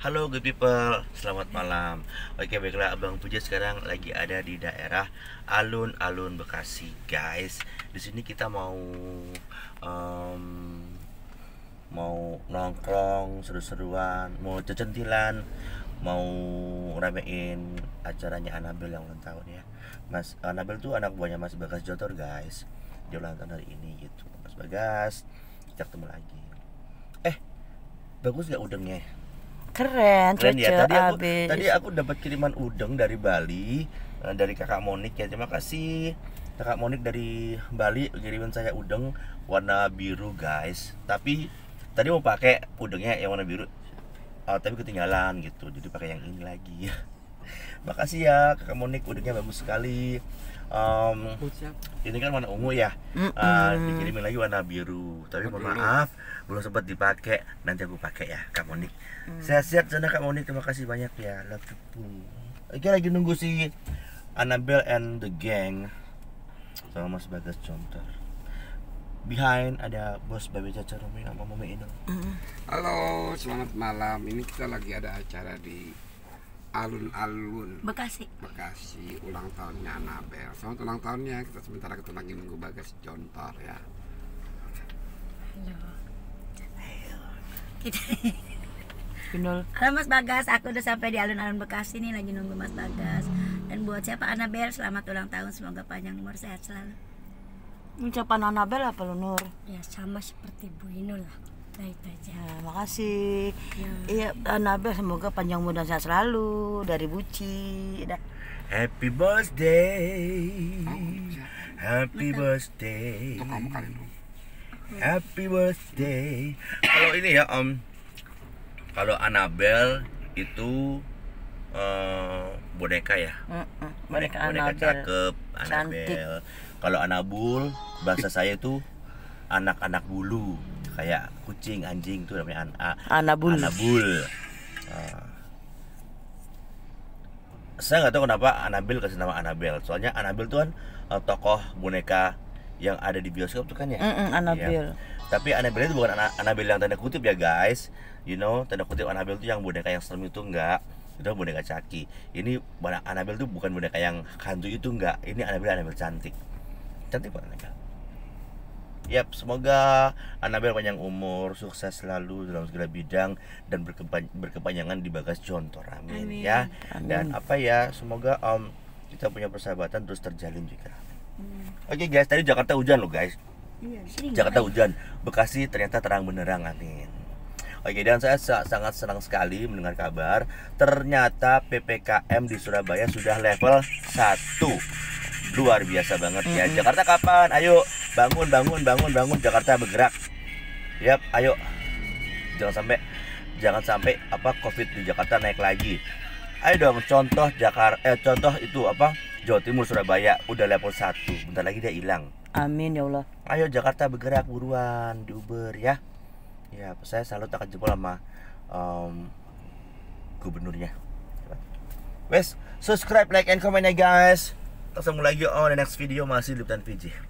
Halo good people, selamat malam. Oke, baiklah Abang Puja sekarang lagi ada di daerah alun-alun Bekasi, guys. Di sini kita mau um, mau nongkrong, seru-seruan, mau cecentilan, mau ramein acaranya Anabel yang ulang tahun ya. Mas Anabel tuh anak buahnya Mas Bagas Jotor, guys. Dia ulang tahun hari ini gitu. Mas Bagas, kita ketemu lagi. Eh, bagus gak udangnya? keren, keren ya. tadi aku, abis. tadi aku dapat kiriman udeng dari Bali eh, dari kakak Monik ya terima kasih kakak Monik dari Bali kiriman saya udeng warna biru guys tapi tadi mau pakai udengnya yang warna biru oh, tapi ketinggalan gitu jadi pakai yang ini lagi makasih ya kak Monik udiknya bagus sekali um, ini kan warna ungu ya mm Uh, dikirimin lagi warna biru tapi mohon maaf belum sempat dipakai nanti aku pakai ya kak Monik mm. sehat-sehat sana kak Monik terima kasih banyak ya love you Oke lagi nunggu si Annabelle and the gang sama sebagai contoh behind ada bos babi Caca Rumi sama Mami Halo, selamat malam. Ini kita lagi ada acara di alun-alun Bekasi Bekasi ulang tahunnya Anabel selamat ulang tahunnya kita sementara kita lagi nunggu bagas jontor ya halo kita Halo Mas Bagas, aku udah sampai di alun-alun Bekasi nih lagi nunggu Mas Bagas. Dan buat siapa Anabel, selamat ulang tahun, semoga panjang umur sehat selalu. Ucapan Anabel apa lo Nur? Ya sama seperti Bu Inul lah. Terima kasih. nah, makasih ya. iya ya, Nabil semoga panjang umur dan sehat selalu dari Buci dah Happy birthday oh, iya. Happy birthday Happy birthday kalau ini ya Om kalau Anabel itu uh, boneka ya boneka, boneka Anabel. cakep Anabel kalau Anabul bahasa saya itu anak-anak bulu kayak kucing anjing itu namanya an anabul anabul uh. saya nggak tahu kenapa Anabel kasih nama Anabel soalnya Anabel tuh kan uh, tokoh boneka yang ada di bioskop tuh kan ya mm -mm, iya. Anabel ya. tapi Anabel itu bukan Anabel yang tanda kutip ya guys you know tanda kutip Anabel tuh yang boneka yang serem itu enggak itu boneka caki ini Anabel tuh bukan boneka yang hantu itu enggak ini Anabel Anabel cantik cantik banget Yap, semoga Anabel panjang umur, sukses selalu dalam segala bidang dan berkepan berkepanjangan di bagas contoh. Amin, Amin. ya. Amin. Dan apa ya, semoga um, kita punya persahabatan terus terjalin juga. Hmm. Oke okay, guys, tadi Jakarta hujan loh guys. Iya, Jakarta hujan, Bekasi ternyata terang benerang. Amin. Oke, dan saya sangat senang sekali mendengar kabar ternyata PPKM di Surabaya sudah level 1. Luar biasa banget ya. Jakarta kapan? Ayo bangun bangun bangun bangun Jakarta bergerak yap ayo jangan sampai jangan sampai apa covid di Jakarta naik lagi ayo dong contoh Jakarta eh contoh itu apa Jawa Timur Surabaya udah level 1 bentar lagi dia hilang amin ya Allah ayo Jakarta bergerak buruan di Uber ya ya saya selalu akan jempol sama um, gubernurnya wes subscribe like and comment ya guys ketemu lagi on the next video masih di liputan Fiji